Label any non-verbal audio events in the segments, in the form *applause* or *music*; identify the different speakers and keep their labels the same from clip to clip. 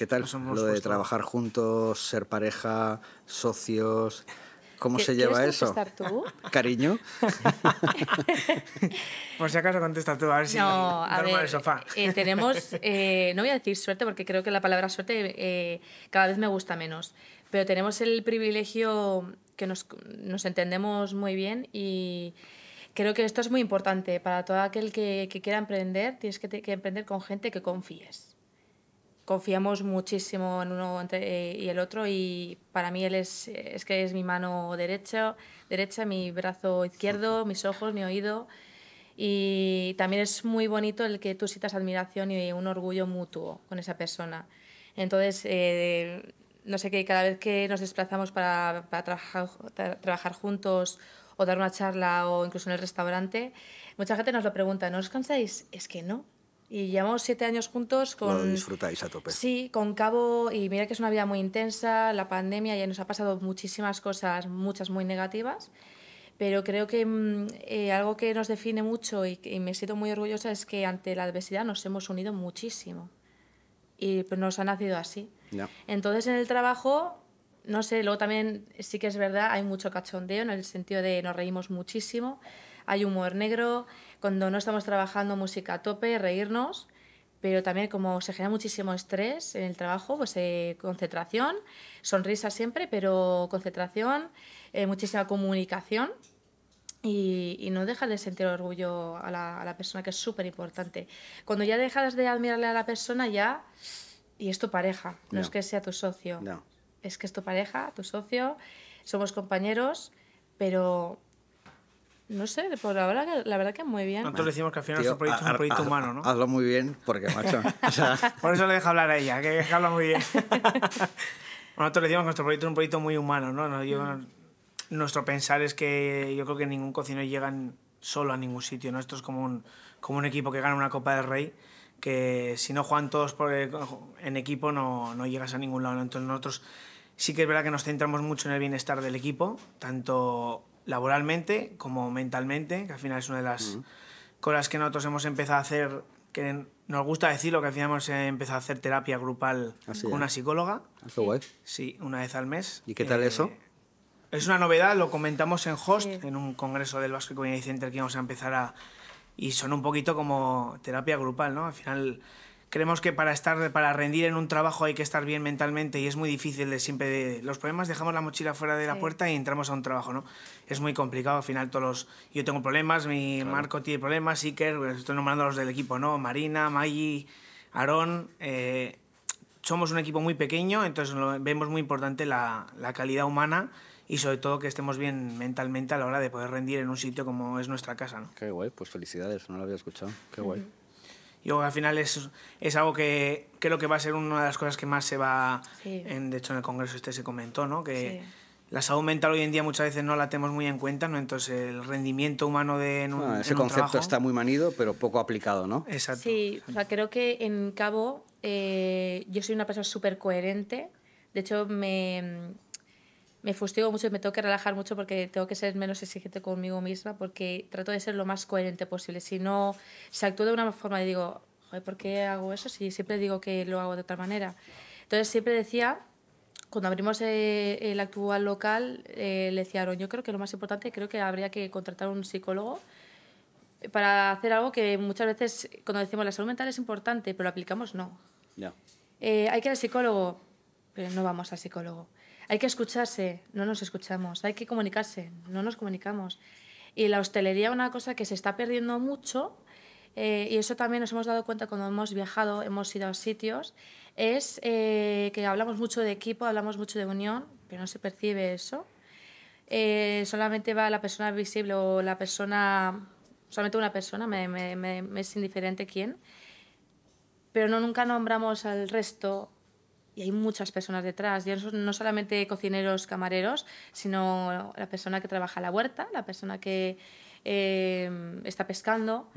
Speaker 1: ¿Qué tal pues lo de trabajar juntos, ser pareja, socios? ¿Cómo se lleva eso? tú? *laughs* ¿Cariño? *laughs* Por si acaso contesta tú, a ver si no, a sofá. Eh,
Speaker 2: tenemos, *laughs* eh, no voy a decir suerte porque creo que la palabra suerte eh, cada vez me gusta menos, pero tenemos el privilegio que nos, entendemos muy bien y creo que esto es muy importante para todo aquel que, quiera emprender, tienes que, que emprender con gente que confíes confiamos muchísimo en uno eh, y el otro y para mí él es, que es mi mano derecha, derecha, mi brazo izquierdo, mis ojos, mi oído y también es muy bonito el que tú sientas admiración y un orgullo mutuo con esa persona. Entonces, eh, no sé qué, cada vez que nos desplazamos para, trabajar, trabajar juntos o dar una charla o incluso en el restaurante, mucha gente nos lo pregunta, ¿no os cansáis? Es que no, y llevamos siete años juntos con... Lo disfrutáis a tope. Sí, con Cabo, y mira que es una vida muy intensa, la pandemia ya nos ha pasado muchísimas cosas, muchas muy negativas, pero creo que mm, eh, algo que nos define mucho y, me siento muy orgullosa es que ante la adversidad nos hemos unido muchísimo y pues, nos ha nacido así. Entonces en el trabajo, no sé, luego también sí que es verdad, hay mucho cachondeo en el sentido de nos reímos muchísimo hay humor negro, cuando no estamos trabajando música a tope, reírnos, pero también como se genera muchísimo estrés en el trabajo, pues eh, concentración, sonrisa siempre, pero concentración, eh, muchísima comunicación. Y, no dejas de sentir orgullo a la, persona, que es súper importante. Cuando ya dejas de admirarle a la persona, ya. Y es tu pareja, no, es que sea tu socio. No. Es que es tu pareja, tu socio, somos compañeros, pero no sé, por ahora la verdad que muy bien. Nosotros decimos
Speaker 1: que al final nuestro es un proyecto, es un proyecto humano, ¿no? Hazlo muy bien, porque macho. *laughs* Por eso le dejo hablar a ella, que, habla muy bien. *laughs* Nosotros decimos que nuestro proyecto es un proyecto muy humano, ¿no? Nuestro pensar es que yo creo que ningún cocinero llega solo a ningún sitio, ¿no? Esto es como un, como un equipo que gana una Copa del Rey, que si no juegan todos en equipo no, no llegas a ningún lado. Entonces nosotros sí que es verdad que nos centramos mucho en el bienestar del equipo, tanto laboralmente como mentalmente, que al final es una de las cosas que nosotros hemos empezado a hacer, que nos gusta decirlo, que al final hemos empezado a hacer terapia grupal con una psicóloga. Ah, sí, una vez al mes. ¿Y qué tal eh, eso? Es una novedad, lo comentamos en Host, en un congreso del Vasco Community Center que íbamos a empezar a... Y son un poquito como terapia grupal, ¿no? Al final creemos que para estar para rendir en un trabajo hay que estar bien mentalmente y es muy difícil siempre los problemas dejamos la mochila fuera de la puerta y entramos a un trabajo no es muy complicado al final todos yo tengo problemas mi Marco tiene problemas Iker pues, estoy nombrando los del equipo no Marina Maggie Aarón eh, somos un equipo muy pequeño entonces vemos muy importante la, la calidad humana y sobre todo que estemos bien mentalmente a la hora de poder rendir en un sitio como es nuestra casa. ¿no? Qué guay, pues felicidades, no lo había escuchado. Qué guay yo al final es, es algo que creo que va a ser una de las cosas que más se va, en, de hecho en el Congreso este se comentó, ¿no? que las la salud mental hoy en día muchas veces no la tenemos muy en cuenta, ¿no? entonces el rendimiento humano de un, ah, Ese concepto está muy manido, pero poco aplicado, ¿no? Exacto.
Speaker 2: Sí, o sea, creo que en Cabo eh, yo soy una persona súper coherente, de hecho me me fustigo mucho y me tengo que relajar mucho porque tengo que ser menos exigente conmigo misma porque trato de ser lo más coherente posible. Si no, se actúo de una forma y digo, ¿por qué hago eso? Si siempre digo que lo hago de otra manera. Entonces siempre decía, cuando abrimos eh, el actual local, eh, le decía yo creo que lo más importante, creo que habría que contratar un psicólogo para hacer algo que muchas veces cuando decimos la salud mental es importante, pero lo aplicamos no. Eh, hay que ir al psicólogo, pero no vamos al psicólogo. Hay que escucharse, no nos escuchamos. Hay que comunicarse, no nos comunicamos. Y la hostelería una cosa que se está perdiendo mucho, eh, y eso también nos hemos dado cuenta cuando hemos viajado, hemos ido a sitios, es eh, que hablamos mucho de equipo, hablamos mucho de unión, pero no se percibe eso. Eh, solamente va la persona visible o la persona, solamente una persona, me, me es indiferente quién, pero no nunca nombramos al resto y hay muchas personas detrás, ya no solamente cocineros, camareros, sino la persona que trabaja la huerta, la persona que em, está pescando.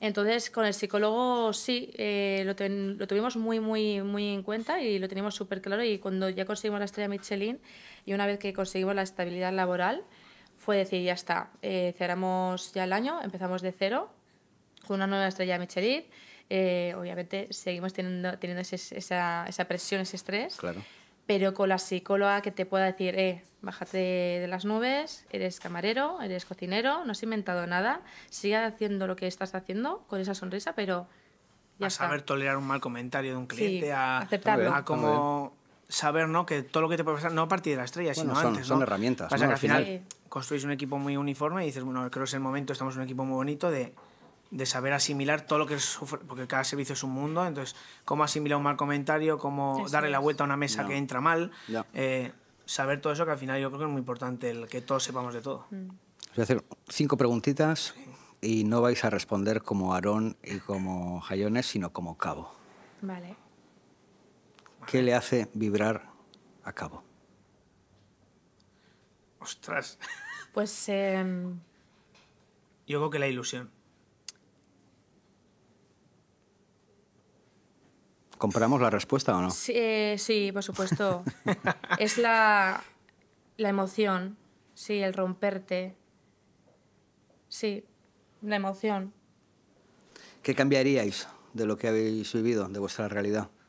Speaker 2: Entonces, con el psicólogo sí, eh, lo, lo, tuvimos muy, muy, muy en cuenta y lo teníamos súper claro. Y cuando ya conseguimos la estrella Michelin y una vez que conseguimos la estabilidad laboral, fue decir, ya está, eh, cerramos ya el año, empezamos de cero, con una nueva estrella Michelin eh, obviamente seguimos teniendo, teniendo esa, esa, presión, ese estrés. Pero con la psicóloga que te pueda decir, eh, bájate de las nubes, eres camarero, eres cocinero, no has inventado nada, sigue haciendo lo que estás haciendo con esa sonrisa, pero
Speaker 1: ya a saber tolerar un mal comentario de un cliente, a A como saber ¿no? que todo lo que te puede pasar, no a partir de la estrella, sino antes. ¿no? Son herramientas. Pasa que al final construís un equipo muy uniforme y dices, bueno, creo que es el momento, estamos en un equipo muy bonito de de saber asimilar todo lo que sufre, porque cada servicio es un mundo, entonces cómo asimilar un mal comentario, cómo darle la vuelta a una mesa que entra mal, eh, saber todo eso que al final yo creo que es muy importante, el que todos sepamos de todo. Mm. voy a hacer cinco preguntitas y no vais a responder como Aarón y como Jayones, sino como Cabo. Vale. ¿Qué le hace vibrar a Cabo? Ostras.
Speaker 2: Pues... Em,
Speaker 1: yo creo que la ilusión. ¿Compramos la respuesta o no? Sí,
Speaker 2: eh, sí por supuesto. *laughs* es la, la emoción, sí, el romperte. Sí, la emoción.
Speaker 1: ¿Qué cambiaríais de lo que habéis vivido, de vuestra realidad?